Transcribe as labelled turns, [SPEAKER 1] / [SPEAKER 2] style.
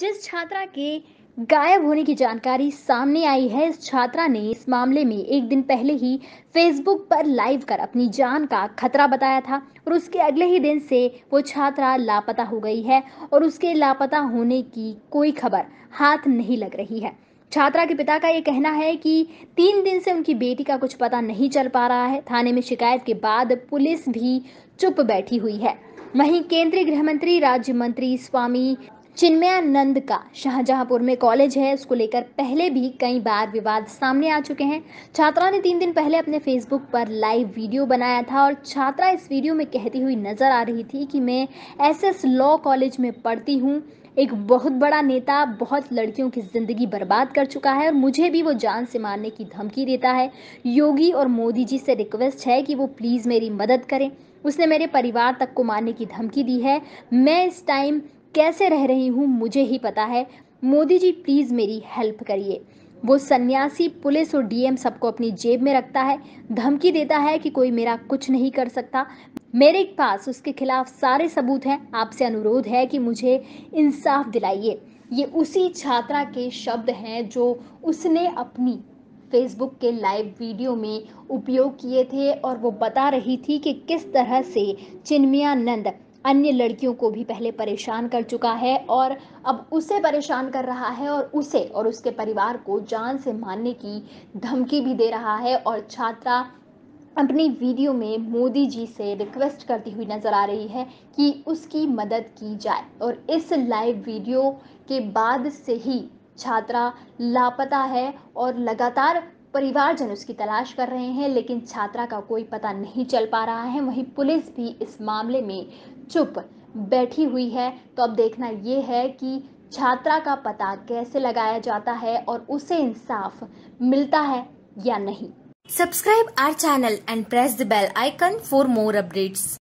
[SPEAKER 1] जिस छात्रा के गायब होने की जानकारी सामने आई है इस छात्रा ने इस मामले में एक दिन पहले ही फेसबुक पर लाइव कर अपनी जान का खतरा बताया था और उसके अगले ही दिन से वो छात्रा लापता हो गई है और उसके लापता होने की कोई खबर हाथ नहीं लग रही है छात्रा के पिता का ये कहना है कि तीन दिन से उनकी बेटी का कुछ पता नहीं चल पा रहा है थाने में शिकायत के बाद पुलिस भी चुप बैठी हुई है वहीं केंद्रीय गृह मंत्री राज्य मंत्री स्वामी चिन्मयानंद का शाहजहांपुर में कॉलेज है उसको लेकर पहले भी कई बार विवाद सामने आ चुके हैं छात्रा ने तीन दिन पहले अपने फेसबुक पर लाइव वीडियो बनाया था और छात्रा इस वीडियो में कहती हुई नजर आ रही थी कि मैं एसएस लॉ कॉलेज में पढ़ती हूँ एक बहुत बड़ा नेता बहुत लड़कियों की ज़िंदगी बर्बाद कर चुका है और मुझे भी वो जान से मारने की धमकी देता है योगी और मोदी जी से रिक्वेस्ट है कि वो प्लीज़ मेरी मदद करें उसने मेरे परिवार तक को मारने की धमकी दी है मैं इस टाइम कैसे रह रही हूँ मुझे ही पता है मोदी जी प्लीज़ मेरी हेल्प करिए वो सन्यासी पुलिस और डीएम सबको अपनी जेब में रखता है धमकी देता है कि कोई मेरा कुछ नहीं कर सकता मेरे पास उसके खिलाफ सारे सबूत हैं आपसे अनुरोध है कि मुझे इंसाफ दिलाइए ये उसी छात्रा के शब्द हैं जो उसने अपनी फेसबुक के लाइव वीडियो में उपयोग किए थे और वो बता रही थी कि किस तरह से चिन्मयानंद अन्य लड़कियों को भी पहले परेशान कर चुका है और अब उसे परेशान कर रहा है और उसे और उसके परिवार को जान से मारने की धमकी भी दे रहा है और छात्रा अपनी वीडियो में मोदी जी से रिक्वेस्ट करती हुई नज़र आ रही है कि उसकी मदद की जाए और इस लाइव वीडियो के बाद से ही छात्रा लापता है और लगातार परिवारजन उसकी तलाश कर रहे हैं लेकिन छात्रा का कोई पता नहीं चल पा रहा है वहीं पुलिस भी इस मामले में चुप बैठी हुई है तो अब देखना यह है कि छात्रा का पता कैसे लगाया जाता है और उसे इंसाफ मिलता है या नहीं subscribe our channel and press the bell icon for more updates